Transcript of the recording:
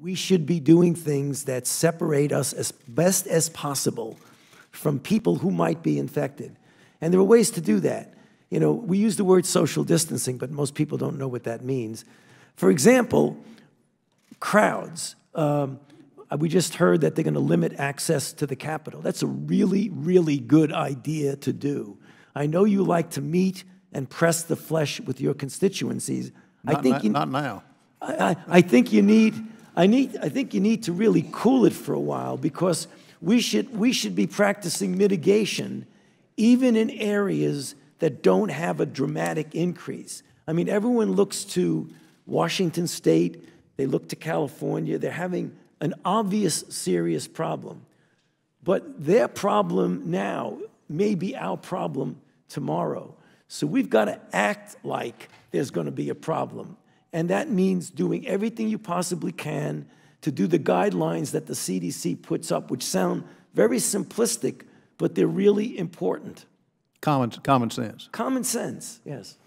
we should be doing things that separate us as best as possible from people who might be infected. And there are ways to do that. You know, we use the word social distancing, but most people don't know what that means. For example, crowds. Um, we just heard that they're going to limit access to the Capitol. That's a really, really good idea to do. I know you like to meet and press the flesh with your constituencies. Not, I think you, not now. I, I, I think you need. I, need, I think you need to really cool it for a while because we should, we should be practicing mitigation even in areas that don't have a dramatic increase. I mean, everyone looks to Washington State, they look to California, they're having an obvious, serious problem. But their problem now may be our problem tomorrow. So we've got to act like there's going to be a problem. And that means doing everything you possibly can to do the guidelines that the CDC puts up, which sound very simplistic, but they're really important. Common, common sense. Common sense, yes.